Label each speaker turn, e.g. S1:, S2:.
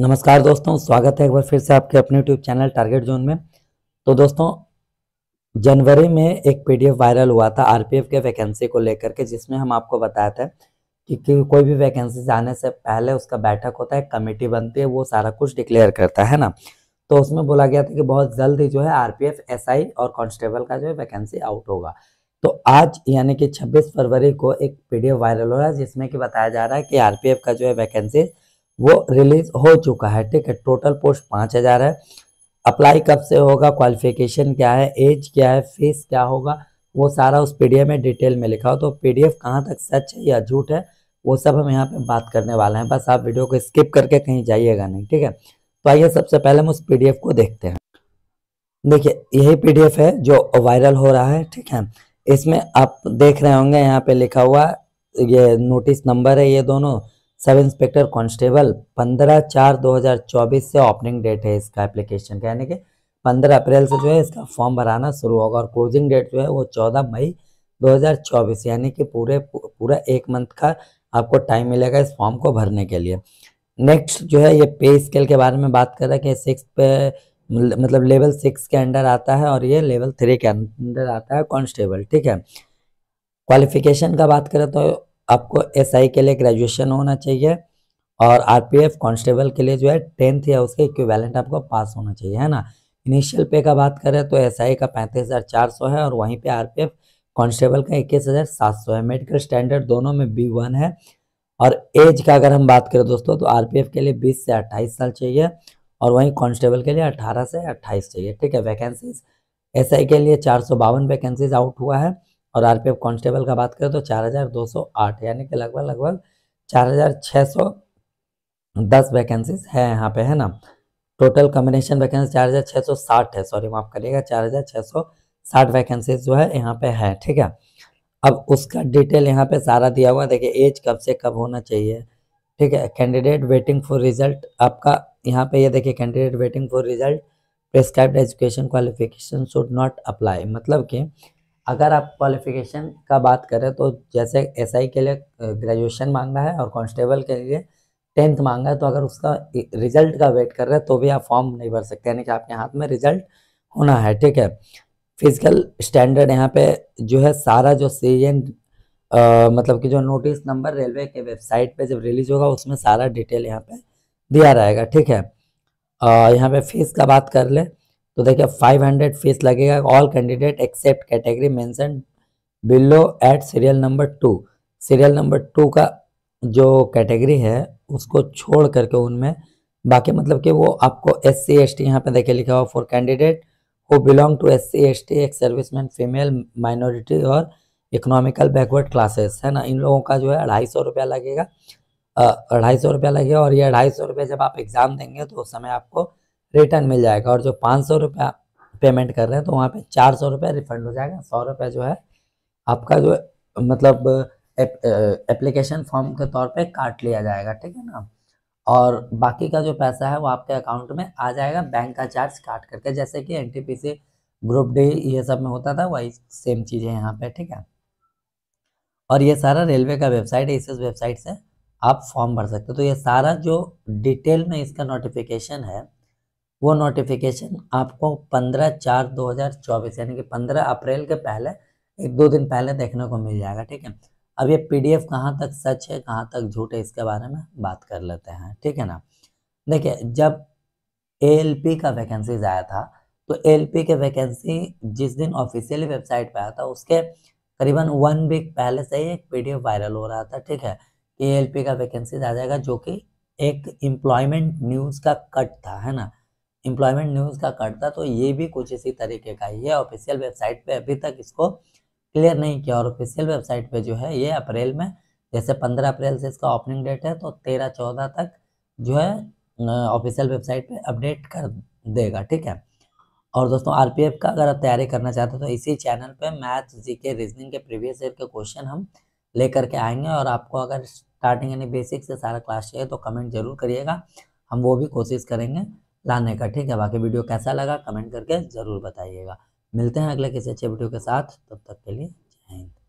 S1: नमस्कार दोस्तों स्वागत है एक बार फिर से आपके अपने यूट्यूब चैनल टारगेट जोन में तो दोस्तों जनवरी में एक पीडीएफ वायरल हुआ था आरपीएफ के वैकेंसी को लेकर के जिसमें हम आपको बताया था कि, कि कोई भी वैकेंसी जाने से पहले उसका बैठक होता है कमेटी बनती है वो सारा कुछ डिक्लेयर करता है ना तो उसमें बोला गया था कि बहुत जल्द ही जो है आर पी और कॉन्स्टेबल का जो है वैकेंसी आउट होगा तो आज यानी कि छब्बीस फरवरी को एक पी वायरल हो रहा है जिसमें कि बताया जा रहा है कि आर का जो है वैकेंसी वो रिलीज हो चुका है ठीक है टोटल पोस्ट पाँच हज़ार है अप्लाई कब से होगा क्वालिफिकेशन क्या है एज क्या है फीस क्या होगा वो सारा उस पीडीएफ में डिटेल में लिखा हो तो पीडीएफ कहाँ तक सच है या झूठ है वो सब हम यहाँ पे बात करने वाले हैं बस आप वीडियो को स्किप करके कहीं जाइएगा नहीं ठीक है तो आइए सबसे पहले हम उस पी को देखते हैं देखिए यही पीडीएफ है जो वायरल हो रहा है ठीक है इसमें आप देख रहे होंगे यहाँ पे लिखा हुआ ये नोटिस नंबर है ये दोनों सब इंस्पेक्टर कांस्टेबल 15 चार 2024 से ओपनिंग डेट है इसका एप्लीकेशन का यानी कि 15 अप्रैल से जो है इसका फॉर्म भराना शुरू होगा और क्लोजिंग डेट जो है वो 14 मई 2024 यानी कि पूरे पूरा एक मंथ का आपको टाइम मिलेगा इस फॉर्म को भरने के लिए नेक्स्ट जो है ये पे स्केल के बारे में बात कर रहे हैं कि सिक्स पे मतलब लेवल सिक्स के अंडर आता है और ये लेवल थ्री के अंडर आता है कांस्टेबल ठीक है क्वालिफिकेशन का बात करें तो आपको एसआई के लिए ग्रेजुएशन होना चाहिए और आरपीएफ कांस्टेबल के लिए जो है टेंथ या उसके इक्विवेलेंट आपको पास होना चाहिए है ना इनिशियल पे का बात करें तो एसआई का पैंतीस हज़ार चार सौ है और वहीं पे आरपीएफ कांस्टेबल का इक्कीस हज़ार सात सौ है मेडिकल स्टैंडर्ड दोनों में बी वन है और एज का अगर हम बात करें दोस्तों तो एफ के लिए बीस से अट्ठाईस साल चाहिए और वहीं कॉन्स्टेबल के लिए अट्ठारह से अट्ठाईस चाहिए ठीक है वैकेंसीज एसआई के लिए चार सौ बावन वैकेंसीज आउट हुआ है और आर कांस्टेबल का बात करें तो 4208 यानी कि लगभग लगभग 4610 वैकेंसीज है यहाँ पे है ना टोटल कम्बिनेशन वैकेंसी 4660 है सॉरी माफ करिएगा 4660 वैकेंसीज जो है यहाँ पे है ठीक है अब उसका डिटेल यहाँ पे सारा दिया हुआ देखिए एज कब से कब होना चाहिए ठीक है कैंडिडेट वेटिंग फॉर रिजल्ट आपका यहाँ पे ये यह देखिए candidate waiting for result prescribed education qualification should not apply मतलब कि अगर आप क्वालिफिकेशन का बात करें तो जैसे एसआई के लिए ग्रेजुएशन मांगा है और कांस्टेबल के लिए टेंथ मांगा है तो अगर उसका रिजल्ट का वेट कर रहे हैं तो भी आप फॉर्म नहीं भर सकते यानी कि आपके हाथ में रिजल्ट होना है ठीक है फिजिकल स्टैंडर्ड यहाँ पे जो है सारा जो एन मतलब कि जो नोटिस नंबर रेलवे के वेबसाइट पे जब रिलीज होगा उसमें सारा डिटेल यहाँ पे दिया रहेगा ठीक है यहाँ पे फीस का बात कर ले तो देखिए 500 फीस लगेगा all candidate except category mention below at serial number two serial number two का जो कैटेगरी है उसको छोड़ करके उनमें बाकी मतलब कि वो आपको एस सी एस टी यहाँ पर देखिए लिखा हुआ for candidate who belong to S C S T ex service man female minority और इकोनॉमिकल बैकवर्ड क्लासेस है ना इन लोगों का जो है अढ़ाई सौ रुपया लगेगा अढ़ाई सौ रुपया लगेगा और ये अढ़ाई सौ रुपया जब आप एग्ज़ाम देंगे तो उस समय आपको रिटर्न मिल जाएगा और जो पाँच सौ रुपया पेमेंट कर रहे हैं तो वहाँ पे चार सौ रुपया रिफंड हो जाएगा सौ रुपया जो है आपका जो मतलब एप्लीकेशन फॉर्म के तौर पे काट लिया जाएगा ठीक है ना और बाकी का जो पैसा है वो आपके अकाउंट में आ जाएगा बैंक का चार्ज काट करके जैसे कि एन ग्रुप डी ये सब में होता था वही सेम चीज़ें यहाँ पर ठीक है और ये सारा रेलवे का वेबसाइट है इस वेबसाइट से आप फॉर्म भर सकते हो तो ये सारा जो डिटेल में इसका नोटिफिकेशन है वो नोटिफिकेशन आपको पंद्रह चार दो हज़ार चौबीस यानी कि पंद्रह अप्रैल के पहले एक दो दिन पहले देखने को मिल जाएगा ठीक है अब ये पी डी एफ कहाँ तक सच है कहाँ तक झूठ है इसके बारे में बात कर लेते हैं ठीक है ना देखिए जब ए एल पी का वैकेंसीज आया था तो एल पी के वैकेंसी जिस दिन ऑफिशियली वेबसाइट पे आया था उसके करीबन वन वीक पहले से ही एक पी वायरल हो रहा था ठीक है कि एल पी का वैकेंसीज आ जाएगा जो कि एक एम्प्लॉयमेंट न्यूज़ का कट था है ना एम्प्लॉयमेंट न्यूज़ का करता तो ये भी कुछ इसी तरीके का ही है ऑफिशियल वेबसाइट पे अभी तक इसको क्लियर नहीं किया और ऑफिशियल वेबसाइट पे जो है ये अप्रैल में जैसे पंद्रह अप्रैल से इसका ओपनिंग डेट है तो तेरह चौदह तक जो है ऑफिशियल वेबसाइट पे अपडेट कर देगा ठीक है और दोस्तों आर का अगर आप तैयारी करना चाहते हो तो इसी चैनल पर मैथ जी के रीजनिंग के प्रीवियस ईयर के क्वेश्चन हम ले करके आएंगे और आपको अगर स्टार्टिंग यानी बेसिक से सारा क्लास चाहिए तो कमेंट जरूर करिएगा हम वो भी कोशिश करेंगे लाने का ठीक है बाकी वीडियो कैसा लगा कमेंट करके ज़रूर बताइएगा मिलते हैं अगले किसी अच्छे वीडियो के साथ तब तक के लिए जय हिंद